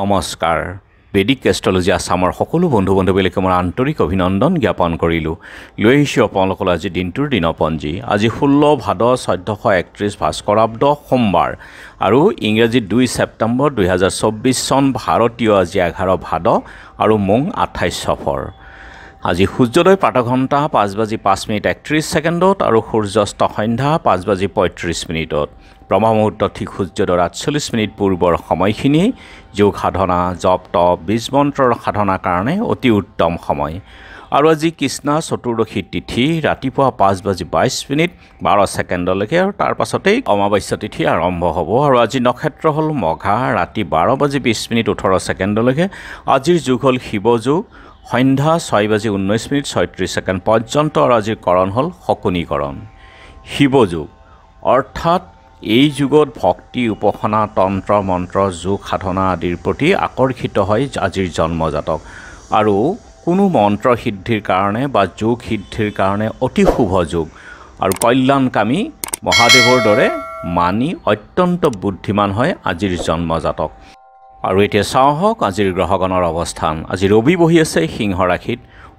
নমস্কাৰ বেদিক এষ্ট্ৰলজি আছামৰ সকলো বন্ধু বান্ধৱীলৈকে মই আন্তৰিক অভিনন্দন জ্ঞাপন কৰিলোঁ লৈ আহিছোঁ আপোনালোকলৈ আজি দিনটোৰ দিনপঞ্জী আজি ষোল্ল ভাদ চৈধ্যশ একত্ৰিছ ভাস্কৰাব্দ সোমবাৰ আৰু ইংৰাজী দুই ছেপ্টেম্বৰ দুহেজাৰ চৌব্বিছ চন ভাৰতীয় আজি এঘাৰ ভাদ আৰু মুং আঠাইছ চফৰ আজি সূৰ্যোদয় প্ৰাত ঘণ্টা পাঁচ বাজি পাঁচ মিনিট একত্ৰিছ ছেকেণ্ডত আৰু সূৰ্যাস্ত সন্ধ্যা পাঁচ বাজি পঁয়ত্ৰিছ মিনিটত ব্ৰহ্মা মুহূৰ্ত ঠিক সূৰ্যদৰ আঠচল্লিছ মিনিট পূৰ্বৰ সময়খিনি যোগ সাধনা জপ তপ বীজ মন্ত্ৰৰ সাধনাৰ কাৰণে অতি উত্তম সময় আৰু আজি কৃষ্ণা চতুৰ্দশী তিথি ৰাতিপুৱা পাঁচ বাজি বাইছ মিনিট বাৰ ছেকেণ্ডলৈকে আৰু তাৰ পাছতেই অমাৱাস্য তিথি আৰম্ভ হ'ব আৰু আজি নক্ষত্ৰ হ'ল মঘা ৰাতি বাৰ বাজি বিছ মিনিট ওঠৰ ছেকেণ্ডলৈকে আজিৰ যুগ হ'ল শিৱ যুগ সন্ধ্যা ছয় বাজি ঊনৈছ মিনিট ছয়ত্ৰিছ ছেকেণ্ড পৰ্যন্ত আৰু আজিৰ কৰণ হ'ল শকুনীকৰণ শিৱযুগ অৰ্থাৎ এই যুগত ভক্তি উপাসনা তন্ত্ৰ মন্ত্ৰ যোগ সাধনা আদিৰ প্ৰতি আকৰ্ষিত হয় আজিৰ জন্মজাতক আৰু কোনো মন্ত্ৰ সিদ্ধিৰ কাৰণে বা যোগ সিদ্ধিৰ কাৰণে অতি শুভ যোগ আৰু কল্যাণকামী মহাদেৱৰ দৰে মানি অত্যন্ত বুদ্ধিমান হয় আজিৰ জন্মজাতক আৰু এতিয়া চাওঁ হওক আজিৰ গ্ৰহগণৰ অৱস্থান আজি ৰবি বহি আছে সিংহ ৰাশিত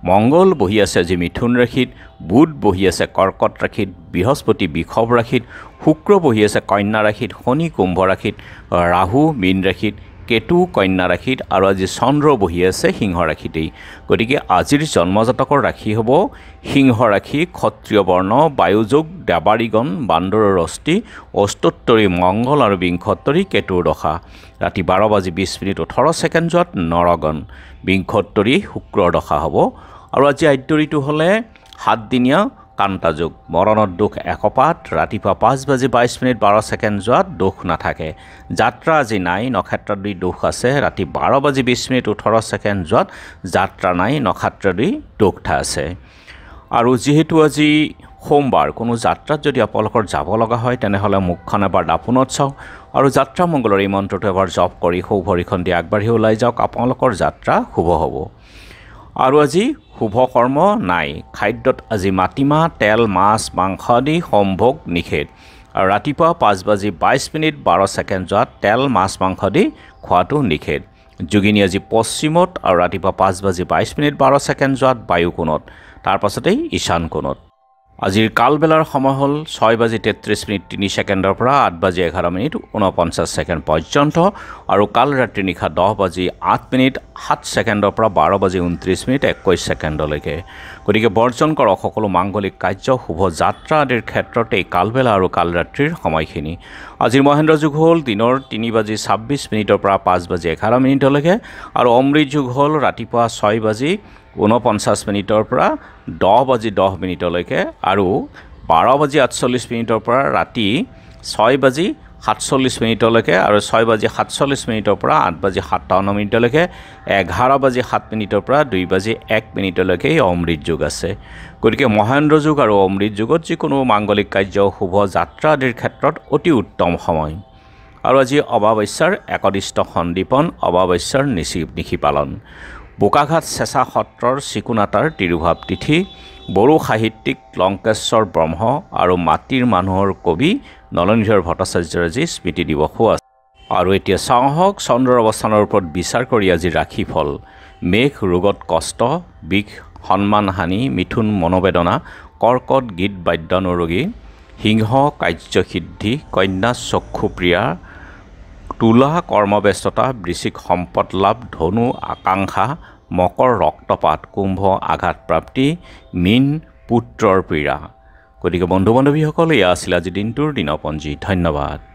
মংগল বহি আছে আজি মিথুন ৰাশিত বুধ বহি আছে কৰ্কট ৰাশিত বৃহস্পতি বিষভ ৰাশিত শুক্ৰ বহি আছে কন্যা ৰাশিত শনি কুম্ভ ৰাশিত ৰাহু মীন ৰাশিত কেতু কন্যা ৰাশিত আৰু আজি চন্দ্ৰ বহি আছে সিংহ ৰাশিতেই গতিকে আজিৰ জন্মজাতকৰ ৰাশি হ'ব সিংহ ৰাশি ক্ষত্ৰিয় বৰ্ণ বায়ুযোগ দেৱাৰীগণ বান্দৰৰ অস্থি অষ্টোত্তৰী মংগল আৰু বিংসত্তৰী কেতুৰ দশা ৰাতি বাৰ বাজি বিছ মিনিট ওঠৰ ছেকেণ্ড যোৱাত নৰগণ বিংসত্তৰী শুক্ৰৰ দশা হ'ব আৰু আজি আদ্য ঋতু হ'লে সাতদিনীয়া কান্তাযোগ মৰণত দুখ একপাত ৰাতিপুৱা পাঁচ বাজি বাইছ মিনিট বাৰ ছেকেণ্ড যোৱাত দুখ নাথাকে যাত্ৰা আজি নাই নক্ষত্ৰাদি দুখ আছে ৰাতি বাৰ বাজি বিছ মিনিট ওঠৰ ছেকেণ্ড যোৱাত যাত্ৰা নাই নক্ষত্ৰ নক্ষত্ৰাদি দুখ আছে আৰু যিহেতু আজি সোমবাৰ কোনো যাত্ৰাত যদি আপোনালোকৰ যাব লগা হয় তেনেহ'লে মুখখন এবাৰ দাপোনত চাওক আৰু যাত্ৰা মংগলৰ এই মন্ত্ৰটো এবাৰ জপ কৰি সৌভৰিখন দি আগবাঢ়ি ওলাই যাওক আপোনালোকৰ যাত্ৰা শুভ হ'ব আৰু আজি শুভ কৰ্ম নাই খাদ্যত আজি মাটিমাহ তেল মাছ মাংস আদি সম্ভোগ নিষেধ আৰু ৰাতিপুৱা পাঁচ বাজি বাইছ মিনিট বাৰ ছেকেণ্ড যোৱাত তেল মাছ মাংস দি খোৱাটো নিষেধ যোগিনী আজি পশ্চিমত আৰু ৰাতিপুৱা পাঁচ বাজি বাইছ মিনিট বাৰ ছেকেণ্ড যোৱাত বায়ুকোণত তাৰ পাছতেই ঈশান কোণত আজিৰ কালবেলাৰ সময় হ'ল ছয় বাজি তেত্ৰিছ মিনিট তিনি ছেকেণ্ডৰ পৰা আঠ বাজি এঘাৰ মিনিট ঊনপঞ্চাছ ছেকেণ্ড পৰ্যন্ত আৰু কাল ৰাতি নিশা দহ বাজি আঠ মিনিট সাত ছেকেণ্ডৰ পৰা বাৰ বাজি ঊনত্ৰিছ মিনিট একৈছ ছেকেণ্ডলৈকে গতিকে বৰ্জন কৰক সকলো মাংগলিক কাৰ্য শুভ যাত্ৰা আদিৰ ক্ষেত্ৰত এই কালবেলা আৰু কালৰাত্ৰিৰ সময়খিনি আজিৰ মহেন্দ্ৰ যুগ হ'ল দিনৰ তিনি বাজি ছাব্বিছ মিনিটৰ পৰা পাঁচ বাজি এঘাৰ মিনিটলৈকে আৰু অমৃত যুগ হ'ল ৰাতিপুৱা ছয় বাজি ঊনপঞ্চাছ মিনিটৰ পৰা দহ বাজি দহ মিনিটলৈকে আৰু বাৰ বাজি আঠচল্লিছ মিনিটৰ পৰা ৰাতি ছয় বাজি সাতচল্লিছ মিনিটলৈকে আৰু ছয় বাজি সাতচল্লিছ মিনিটৰ পৰা আঠ বাজি সাতাৱন্ন মিনিটলৈকে এঘাৰ বাজি সাত মিনিটৰ পৰা দুই বাজি এক মিনিটলৈকে এই অমৃত যুগ আছে গতিকে মহেন্দ্ৰ যুগ আৰু অমৃত যুগত যিকোনো মাংগলিক কাৰ্য শুভ যাত্ৰা আদিৰ ক্ষেত্ৰত অতি উত্তম সময় আৰু আজি অমাৱস্যাৰ একদিষ্ট সন্দীপন অমাৱস্যাৰ নিচি নিশিপালন বোকাঘাট চেঁচা সত্ৰৰ চিকুণাতাৰ তিৰুভাৱ তিথি বড়ো সাহিত্যিক লংকেশ্বৰ ব্ৰহ্ম আৰু মাটিৰ মানুহৰ কবি নলনিধৰ ভট্টাচাৰ্যৰ আজি স্মৃতি দিৱসো আছে আৰু এতিয়া চাওঁ হওক চন্দ্ৰৰ অৱস্থানৰ ওপৰত বিচাৰ কৰি আজি ফল মেঘ ৰোগত কষ্ট বিষ সন্মান হানি মিথুন মনোবেদনা কৰ্কট গীত বাদ্যানুৰোগী সিংহ কাৰ্যসিদ্ধি কন্যা চক্ষুপ্ৰিয়া তোলা কৰ্মব্যস্ততা বৃশ্চিক সম্পদ লাভ ধনু আকাংক্ষা মকৰ ৰক্তপাত কুম্ভ আঘাতপ্ৰাপ্তি মীন পুত্ৰৰ পীড়া গতিকে বন্ধু বান্ধৱীসকল এয়া আছিল আজি দিনটোৰ দিনপঞ্জী ধন্যবাদ